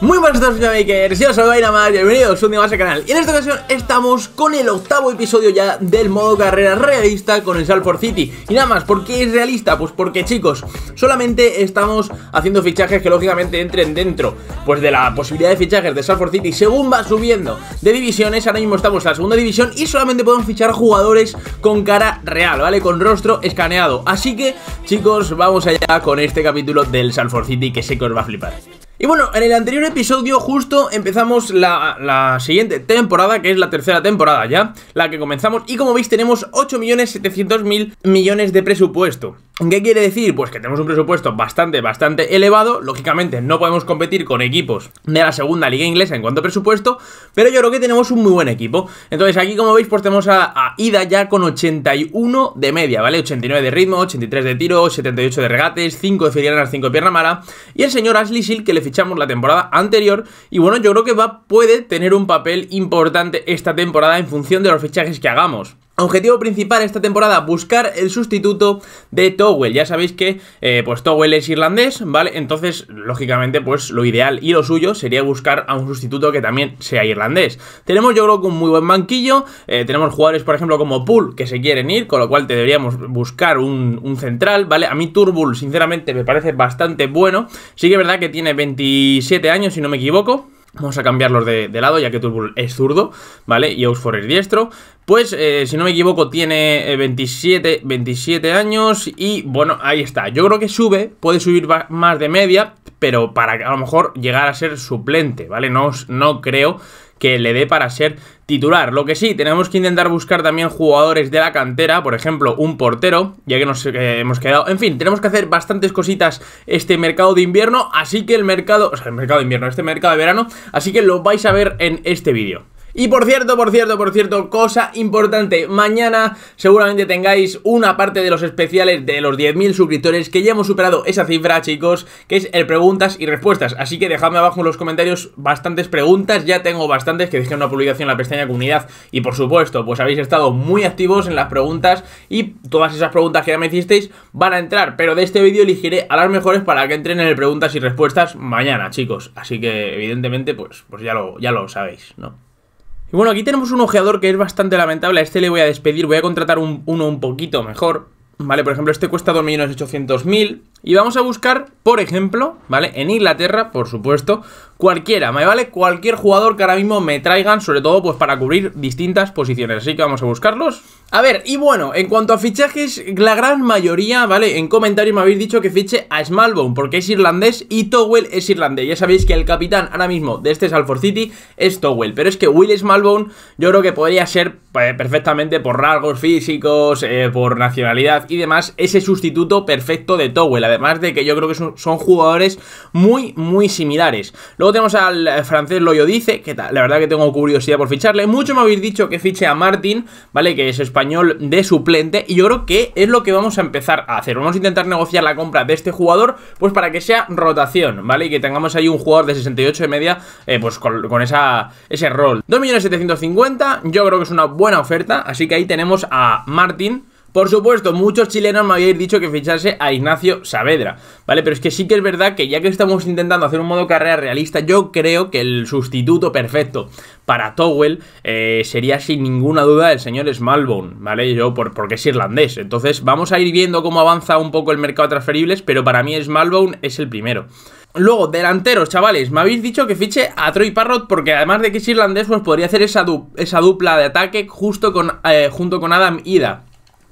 Muy buenas a todos, Makers, yo soy Vaina más, bienvenidos un día más al canal Y en esta ocasión estamos con el octavo episodio ya del modo carrera realista con el Salford City Y nada más, ¿por qué es realista? Pues porque chicos, solamente estamos haciendo fichajes que lógicamente entren dentro Pues de la posibilidad de fichajes de Salford City según va subiendo de divisiones Ahora mismo estamos en la segunda división y solamente podemos fichar jugadores con cara real, ¿vale? Con rostro escaneado Así que chicos, vamos allá con este capítulo del Salford City que sé que os va a flipar y bueno, en el anterior episodio justo empezamos la, siguiente temporada, que es la tercera temporada ya, la que comenzamos, y como veis tenemos 8.700.000 millones de presupuesto. ¿Qué quiere decir? Pues que tenemos un presupuesto bastante, bastante elevado. Lógicamente no podemos competir con equipos de la segunda liga inglesa en cuanto a presupuesto, pero yo creo que tenemos un muy buen equipo. Entonces aquí como veis pues tenemos a, Ida ya con 81 de media, ¿vale? 89 de ritmo, 83 de tiro, 78 de regates, 5 de las 5 de pierna mala. Y el señor Ashley Shield, que le fichamos la temporada anterior. Y bueno, yo creo que va, puede tener un papel importante esta temporada en función de los fichajes que hagamos. Objetivo principal esta temporada, buscar el sustituto de Towell. Ya sabéis que, eh, pues Towell es irlandés, ¿vale? Entonces, lógicamente, pues lo ideal y lo suyo sería buscar a un sustituto que también sea irlandés. Tenemos, yo creo, un muy buen banquillo. Eh, tenemos jugadores, por ejemplo, como Pool, que se quieren ir, con lo cual deberíamos buscar un, un, central, ¿vale? A mí Turbul, sinceramente, me parece bastante bueno. Sí que es verdad que tiene 27 años, si no me equivoco. Vamos a cambiarlos de, lado, ya que Turbul es zurdo, ¿vale? Y Oxford es diestro. Pues, eh, si no me equivoco, tiene 27, eh, 27 años y, bueno, ahí está. Yo creo que sube, puede subir más de media, pero para a lo mejor llegar a ser suplente, ¿vale? No, no creo que le dé para ser titular. Lo que sí, tenemos que intentar buscar también jugadores de la cantera, por ejemplo, un portero, ya que nos eh, hemos quedado... En fin, tenemos que hacer bastantes cositas este mercado de invierno, así que el mercado... O sea, el mercado de invierno, este mercado de verano, así que lo vais a ver en este vídeo. Y por cierto, por cierto, por cierto, cosa importante, mañana seguramente tengáis una parte de los especiales de los 10.000 suscriptores que ya hemos superado esa cifra, chicos, que es el preguntas y respuestas. Así que dejadme abajo en los comentarios bastantes preguntas, ya tengo bastantes que dejé en una publicación en la pestaña comunidad y por supuesto, pues habéis estado muy activos en las preguntas y todas esas preguntas que ya me hicisteis van a entrar, pero de este vídeo elegiré a las mejores para que entren en el preguntas y respuestas mañana, chicos. Así que evidentemente, pues, pues ya, ya lo sabéis, ¿no? Y bueno, aquí tenemos un ojeador que es bastante lamentable. A este le voy a despedir, voy a contratar uno un poquito mejor. Vale, por ejemplo, este cuesta 2.800.000. Y vamos a buscar, por ejemplo, ¿vale? En Inglaterra, por supuesto, cualquiera, me vale cualquier jugador que ahora mismo me traigan, sobre todo pues para cubrir distintas posiciones, así que vamos a buscarlos. A ver, y bueno, en cuanto a fichajes, la gran mayoría, ¿vale? En comentarios me habéis dicho que fiche a Smallbone porque es irlandés y Towell es irlandés. Ya sabéis que el capitán ahora mismo de este Salford City es Towell, pero es que Will Smallbone yo creo que podría ser pues, perfectamente por rasgos físicos, eh, por nacionalidad y demás, ese sustituto perfecto de Towell además de que yo creo que son, jugadores muy, muy similares. Luego tenemos al eh, francés Loyo Dice, que la verdad que tengo curiosidad por ficharle. Mucho me habéis dicho que fiche a Martin, ¿vale? Que es español de suplente. Y yo creo que es lo que vamos a empezar a hacer. Vamos a intentar negociar la compra de este jugador, pues para que sea rotación, ¿vale? Y que tengamos ahí un jugador de 68 de media, eh, pues con, esa, ese rol. 2.750. yo creo que es una buena oferta. Así que ahí tenemos a Martin. Por supuesto, muchos chilenos me habéis dicho que fichase a Ignacio Saavedra, ¿vale? Pero es que sí que es verdad que ya que estamos intentando hacer un modo carrera realista, yo creo que el sustituto perfecto para Towell eh, sería sin ninguna duda el señor Smallbone, ¿vale? Yo, por, porque es irlandés. Entonces vamos a ir viendo cómo avanza un poco el mercado de transferibles, pero para mí Smallbone es el primero. Luego, delanteros, chavales, me habéis dicho que fiche a Troy Parrott porque además de que es irlandés, pues podría hacer esa, dupla de ataque justo con, eh, junto con Adam Ida.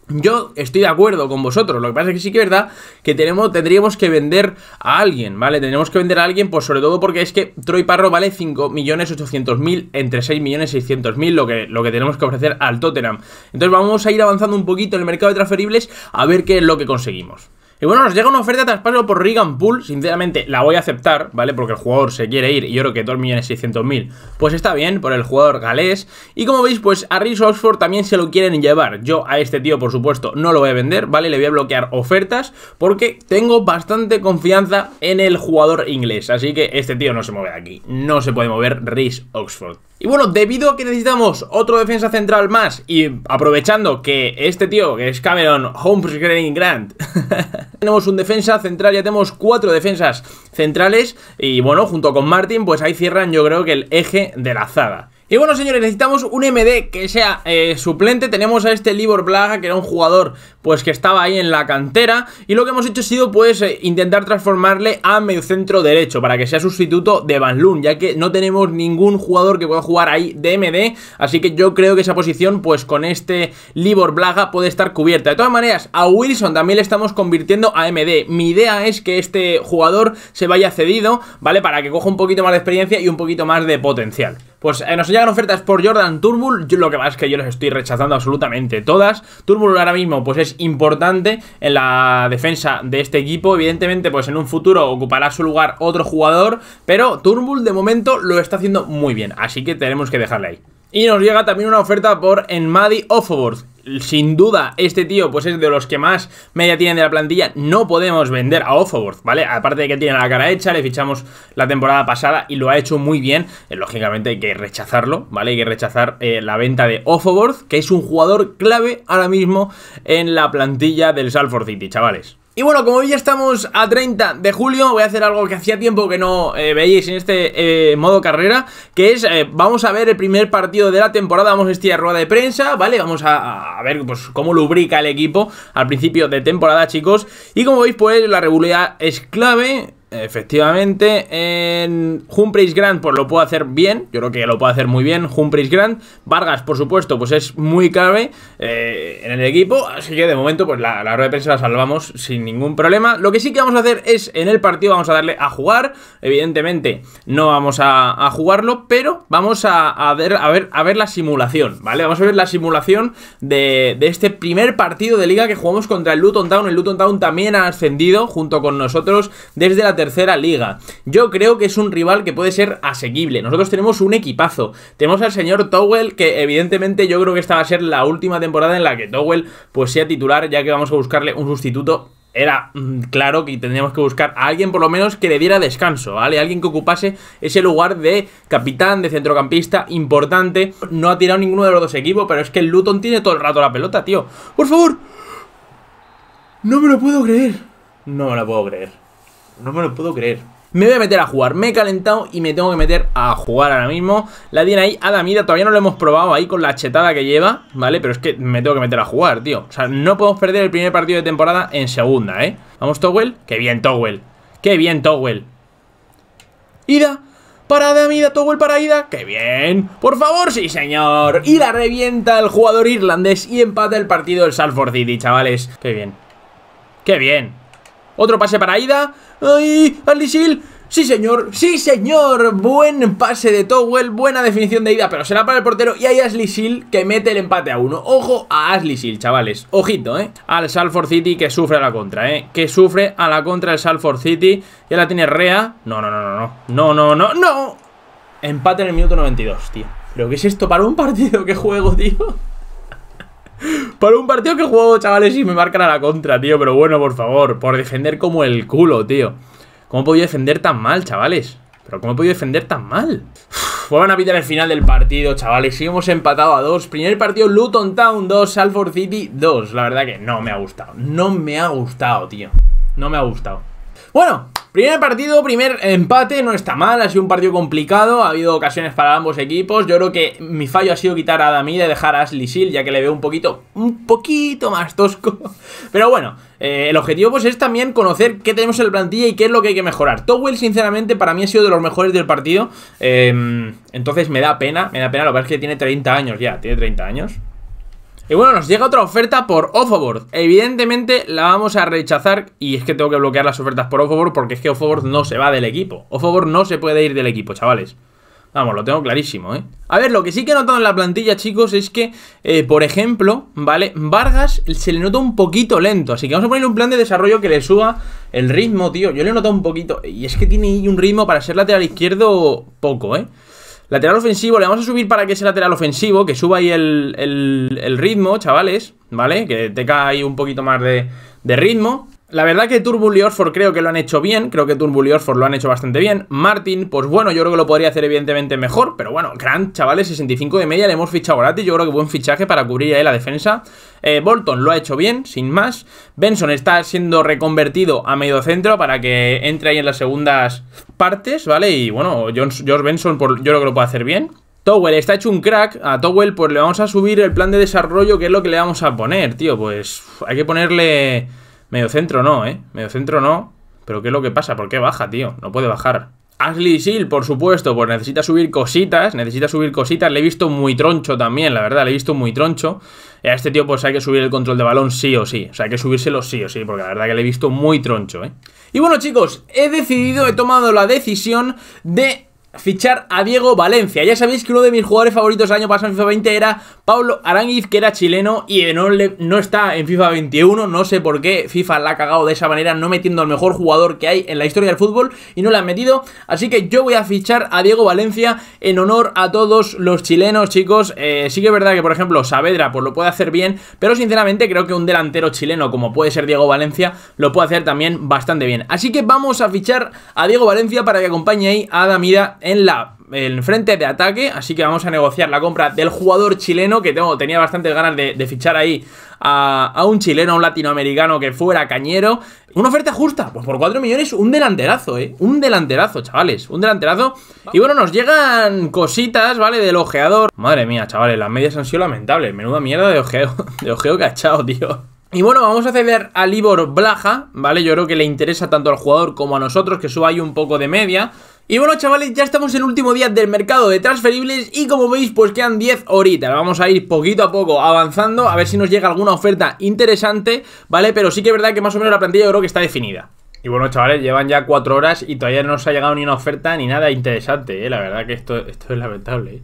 Yo estoy de acuerdo con vosotros, lo que pasa es que sí que es verdad que tenemos, tendríamos que vender a alguien, ¿vale? Tendríamos que vender a alguien, pues sobre todo porque es que Troy Parro vale 5.800.000 entre 6.600.000, lo que, lo que tenemos que ofrecer al Tottenham. Entonces vamos a ir avanzando un poquito en el mercado de transferibles a ver qué es lo que conseguimos. Y bueno, nos llega una oferta de traspaso por Regan Pool. Sinceramente, la voy a aceptar, ¿vale? Porque el jugador se quiere ir y yo creo que 2.600.000 pues está bien por el jugador galés. Y como veis, pues a Rhys Oxford también se lo quieren llevar. Yo a este tío, por supuesto, no lo voy a vender, ¿vale? Le voy a bloquear ofertas porque tengo bastante confianza en el jugador inglés. Así que este tío no se mueve de aquí. No se puede mover Rhys Oxford. Y bueno, debido a que necesitamos otro defensa central más y aprovechando que este tío, que es Cameron Holmes Grant, Tenemos un defensa central, ya tenemos cuatro defensas centrales y bueno, junto con Martin, pues ahí cierran yo creo que el eje de la zaga. Y bueno señores, necesitamos un MD que sea eh, suplente Tenemos a este Libor Blaga que era un jugador pues que estaba ahí en la cantera Y lo que hemos hecho ha sido pues eh, intentar transformarle a medio centro derecho Para que sea sustituto de Van Loon Ya que no tenemos ningún jugador que pueda jugar ahí de MD Así que yo creo que esa posición pues con este Libor Blaga puede estar cubierta De todas maneras a Wilson también le estamos convirtiendo a MD Mi idea es que este jugador se vaya cedido, ¿vale? Para que coja un poquito más de experiencia y un poquito más de potencial pues eh, nos llegan ofertas por Jordan Turnbull, lo que pasa es que yo les estoy rechazando absolutamente todas. Turnbull ahora mismo pues es importante en la defensa de este equipo, evidentemente pues en un futuro ocupará su lugar otro jugador, pero Turnbull de momento lo está haciendo muy bien, así que tenemos que dejarle ahí. Y nos llega también una oferta por Enmadi Ofoborth, sin duda, este tío pues es de los que más media tienen de la plantilla. No podemos vender a offord ¿vale? Aparte de que tiene la cara hecha, le fichamos la temporada pasada y lo ha hecho muy bien. Eh, lógicamente hay que rechazarlo, ¿vale? Hay que rechazar eh, la venta de offord que es un jugador clave ahora mismo en la plantilla del Salford City, chavales. Y bueno, como hoy estamos a 30 de julio, voy a hacer algo que hacía tiempo que no eh, veíais en este eh, modo carrera, que es, eh, vamos a ver el primer partido de la temporada, vamos a estirar rueda de prensa, ¿vale? Vamos a, a, ver pues cómo lubrica el equipo al principio de temporada, chicos. Y como veis, pues la regularidad es clave, Efectivamente, en Humphreys Grant pues lo puedo hacer bien, yo creo que lo puedo hacer muy bien Humphreys Grant, Vargas por supuesto pues es muy clave eh, en el equipo, así que de momento pues la, la rueda de prensa la salvamos sin ningún problema, lo que sí que vamos a hacer es en el partido vamos a darle a jugar, evidentemente no vamos a, jugarlo, pero vamos a, ver, a, ver, a ver la simulación, ¿vale? Vamos a ver la simulación de, de este primer partido de liga que jugamos contra el Luton Town, el Luton Town también ha ascendido junto con nosotros desde la tercera tercera liga. Yo creo que es un rival que puede ser asequible. Nosotros tenemos un equipazo. Tenemos al señor Towell, que evidentemente yo creo que esta va a ser la última temporada en la que Towell pues sea titular, ya que vamos a buscarle un sustituto era mm, claro que tendríamos que buscar a alguien por lo menos que le diera descanso, ¿vale? Alguien que ocupase ese lugar de capitán, de centrocampista importante. No ha tirado ninguno de los dos equipos, pero es que el Luton tiene todo el rato la pelota, tío. Por favor. No me lo puedo creer. No me lo puedo creer. No me lo puedo creer. Me voy a meter a jugar, me he calentado y me tengo que meter a jugar ahora mismo. La tiene ahí mira todavía no lo hemos probado ahí con la chetada que lleva, ¿vale? Pero es que me tengo que meter a jugar, tío. O sea, no podemos perder el primer partido de temporada en segunda, ¿eh? Vamos, Towell. Qué bien, Towell. Qué bien, Towell. Ida. Para Adamira, Towell para Ida. Qué bien. Por favor, sí, señor. Ida revienta al jugador irlandés y empata el partido del Salford City, chavales. Qué bien. Qué bien. Otro pase para Ida. ¡Ay! ¡Alisil! Sí, señor, sí, señor. Buen pase de Towell, buena definición de ida, pero será para el portero. Y hay Ashley Seal que mete el empate a uno. Ojo a Ashley Seal, chavales. Ojito, ¿eh? Al Salford City que sufre a la contra, ¿eh? Que sufre a la contra el Salford City. Ya la tiene Rea. No, no, no, no, no. No, no, no, no. Empate en el minuto 92, tío. ¿Pero qué es esto para un partido? que juego, tío? Para un partido que he jugado, chavales, y me marcan a la contra, tío. Pero bueno, por favor, por defender como el culo, tío. ¿Cómo he podido defender tan mal, chavales? ¿Pero cómo he podido defender tan mal? una a pitar el final del partido, chavales. Y hemos empatado a dos. Primer partido, Luton Town 2, Salford City 2. La verdad que no me ha gustado. No me ha gustado, tío. No me ha gustado. Bueno, Primer partido, primer empate, no está mal, ha sido un partido complicado, ha habido ocasiones para ambos equipos. Yo creo que mi fallo ha sido quitar a Damir y dejar a Ashley Seal, ya que le veo un poquito, un poquito más tosco. Pero bueno, eh, el objetivo pues es también conocer qué tenemos en la plantilla y qué es lo que hay que mejorar. Towell, sinceramente, para mí ha sido de los mejores del partido. Em, entonces me da pena, me da pena, lo que pasa es que tiene 30 años ya, tiene 30 años. Y bueno, nos llega otra oferta por Offboard. Evidentemente la vamos a rechazar y es que tengo que bloquear las ofertas por Offboard porque es que Offboard no se va del equipo. Offboard no se puede ir del equipo, chavales. Vamos, lo tengo clarísimo, ¿eh? A ver, lo que sí que he notado en la plantilla, chicos, es que, eh, por ejemplo, ¿vale? Vargas se le nota un poquito lento, así que vamos a ponerle un plan de desarrollo que le suba el ritmo, tío. Yo le he notado un poquito, y es que tiene un ritmo para ser lateral izquierdo poco, ¿eh? Lateral ofensivo, le vamos a subir para que ese lateral ofensivo, que suba ahí el, ritmo, chavales, ¿vale? Que te cae ahí un poquito más de, de ritmo. La verdad que Turbul y Oxford creo que lo han hecho bien, creo que Turbul y Oxford lo han hecho bastante bien. Martin, pues bueno, yo creo que lo podría hacer evidentemente mejor, pero bueno, Grant, chavales, 65 de media, le hemos fichado gratis, yo creo que buen fichaje para cubrir ahí la defensa. Eh, Bolton lo ha hecho bien, sin más. Benson está siendo reconvertido a medio centro para que entre ahí en las segundas partes, ¿vale? Y bueno, George, Benson por, yo creo que lo puede hacer bien. Towell está hecho un crack. A Towell, pues le vamos a subir el plan de desarrollo, que es lo que le vamos a poner, tío. Pues hay que ponerle Mediocentro no, ¿eh? Mediocentro no. Pero ¿qué es lo que pasa? ¿Por qué baja, tío? No puede bajar. Ashley Seal, por supuesto, pues necesita subir cositas, necesita subir cositas. Le he visto muy troncho también, la verdad, le he visto muy troncho. A este tío pues hay que subir el control de balón sí o sí, o sea, hay que subírselo sí o sí, porque la verdad que le he visto muy troncho, ¿eh? Y bueno chicos, he decidido, he tomado la decisión de fichar a Diego Valencia. Ya sabéis que uno de mis jugadores favoritos el año pasado en FIFA 20 era Pablo Aranguiz, que era chileno y no, no está en FIFA 21. No sé por qué FIFA la ha cagado de esa manera, no metiendo al mejor jugador que hay en la historia del fútbol y no la han metido. Así que yo voy a fichar a Diego Valencia en honor a todos los chilenos, chicos. Eh, sí que es verdad que, por ejemplo, Saavedra pues lo puede hacer bien, pero sinceramente creo que un delantero chileno como puede ser Diego Valencia lo puede hacer también bastante bien. Así que vamos a fichar a Diego Valencia para que acompañe ahí a Damida en la frente de ataque, así que vamos a negociar la compra del jugador chileno, que tengo, tenía bastantes ganas de, fichar ahí a, un chileno, a un latinoamericano que fuera cañero. Una oferta justa, pues por 4 millones, un delanterazo, ¿eh? Un delanterazo, chavales, un delanterazo. Y bueno, nos llegan cositas, ¿vale? Del ojeador. Madre mía, chavales, las medias han sido lamentables. Menuda mierda de ojeo, de ojeo cachado, tío. Y bueno, vamos a ceder a Libor Blaja, ¿vale? Yo creo que le interesa tanto al jugador como a nosotros que suba ahí un poco de media. Y bueno chavales, ya estamos en el último día del mercado de transferibles y como veis pues quedan 10 horitas, vamos a ir poquito a poco avanzando a ver si nos llega alguna oferta interesante, ¿vale? Pero sí que es verdad que más o menos la plantilla yo creo que está definida. Y bueno, chavales, llevan ya 4 horas y todavía no nos ha llegado ni una oferta ni nada interesante, ¿eh? La verdad que esto, esto es lamentable, ¿eh?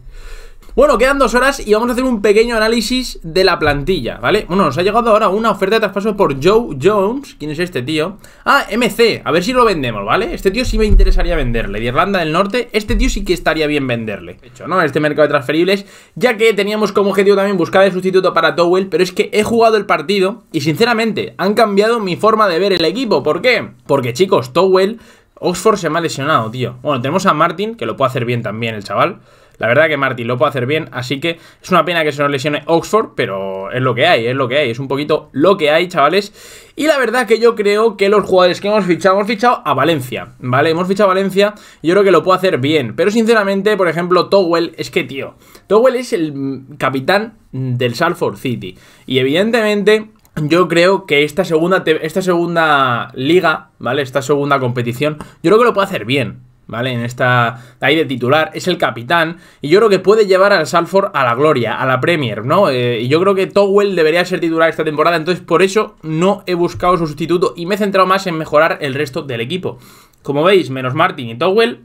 Bueno, quedan dos horas y vamos a hacer un pequeño análisis de la plantilla, ¿vale? Bueno, nos ha llegado ahora una oferta de traspaso por Joe Jones. ¿Quién es este tío? Ah, MC. A ver si lo vendemos, ¿vale? Este tío sí me interesaría venderle. De Irlanda del Norte, este tío sí que estaría bien venderle. De hecho, ¿no? Este mercado de transferibles, ya que teníamos como objetivo también buscar el sustituto para Towell, pero es que he jugado el partido y sinceramente han cambiado mi forma de ver el equipo. ¿Por qué? Porque, chicos, Towell, Oxford se me ha lesionado, tío. Bueno, tenemos a Martin, que lo puede hacer bien también el chaval. La verdad que Martín lo puede hacer bien, así que es una pena que se nos lesione Oxford, pero es lo que hay, es lo que hay, es un poquito lo que hay, chavales. Y la verdad que yo creo que los jugadores que hemos fichado, hemos fichado a Valencia, ¿vale? Hemos fichado a Valencia, yo creo que lo puede hacer bien, pero sinceramente, por ejemplo, Towell, es que, tío, Towell es el capitán del Salford City, y evidentemente yo creo que esta segunda, esta segunda liga, ¿vale? Esta segunda competición, yo creo que lo puede hacer bien. ¿vale? En esta ahí de titular, es el capitán y yo creo que puede llevar al Salford a la gloria, a la Premier, ¿no? Eh, y yo creo que Towell debería ser titular esta temporada, entonces por eso no he buscado su sustituto y me he centrado más en mejorar el resto del equipo. Como veis, menos Martin y Towell,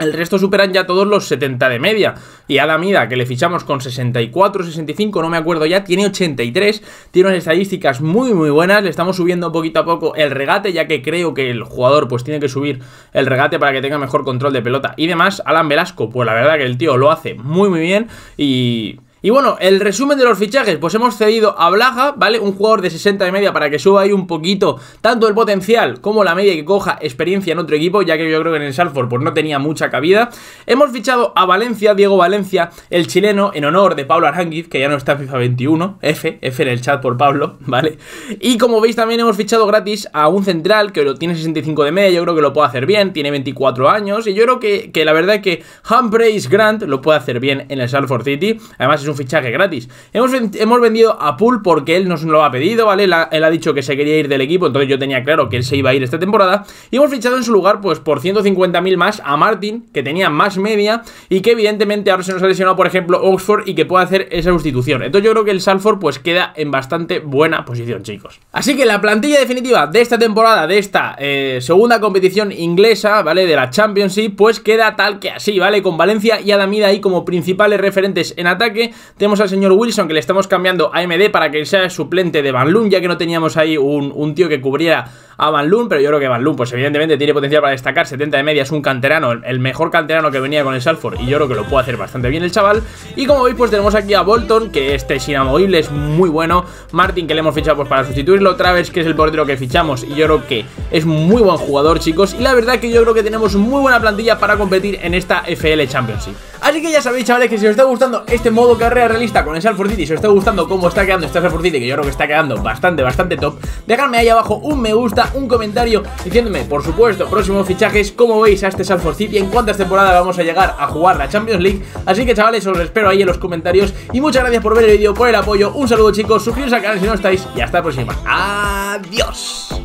el resto superan ya todos los 70 de media. Y a Adamida, que le fichamos con 64, 65, no me acuerdo ya, tiene 83. Tiene unas estadísticas muy, muy buenas. Le estamos subiendo poquito a poco el regate, ya que creo que el jugador pues tiene que subir el regate para que tenga mejor control de pelota y demás. Alan Velasco, pues la verdad que el tío lo hace muy, muy bien y y bueno, el resumen de los fichajes, pues hemos cedido a Blaja, ¿vale? Un jugador de 60 de media para que suba ahí un poquito tanto el potencial como la media que coja experiencia en otro equipo, ya que yo creo que en el Salford pues no tenía mucha cabida. Hemos fichado a Valencia, Diego Valencia, el chileno, en honor de Pablo Aránguiz, que ya no está en FIFA 21, F, F en el chat por Pablo, ¿vale? Y como veis también hemos fichado gratis a un central que lo tiene 65 de media, yo creo que lo puede hacer bien, tiene 24 años y yo creo que, la verdad que Humphreys Grant lo puede hacer bien en el Salford City, además es un fichaje gratis. Hemos, hemos vendido a Pool porque él nos lo ha pedido, ¿vale? él ha dicho que se quería ir del equipo, entonces yo tenía claro que él se iba a ir esta temporada. Y hemos fichado en su lugar, pues por 150.000 más a Martin, que tenía más media y que evidentemente ahora se nos ha lesionado, por ejemplo, Oxford y que puede hacer esa sustitución. Entonces yo creo que el Salford pues queda en bastante buena posición, chicos. Así que la plantilla definitiva de esta temporada, de esta eh, segunda competición inglesa, ¿vale? De la Championship, pues queda tal que así, ¿vale? Con Valencia y Adamida ahí como principales referentes en ataque tenemos al señor Wilson que le estamos cambiando a MD para que sea el suplente de Van Loon, ya que no teníamos ahí un, tío que cubriera a Van Loon, pero yo creo que Van Loon, pues evidentemente tiene potencial para destacar, 70 de media, es un canterano, el, mejor canterano que venía con el Salford, y yo creo que lo puede hacer bastante bien el chaval. Y como veis, pues tenemos aquí a Bolton, que este es inamovible, es muy bueno, Martin que le hemos fichado pues para sustituirlo, Travers que es el portero que fichamos, y yo creo que es muy buen jugador, chicos, y la verdad que yo creo que tenemos muy buena plantilla para competir en esta FL Championship. Así que ya sabéis, chavales, que si os está gustando este modo carrera realista con el Salford City, si os está gustando cómo está quedando este Salford City, que yo creo que está quedando bastante, bastante top, dejadme ahí abajo un me gusta, un comentario diciéndome, por supuesto, próximos fichajes, cómo veis a este Salford City, en cuántas temporadas vamos a llegar a jugar la Champions League. Así que, chavales, os espero ahí en los comentarios. Y muchas gracias por ver el vídeo, por el apoyo. Un saludo, chicos, suscribiros al canal si no estáis y hasta la próxima. Adiós.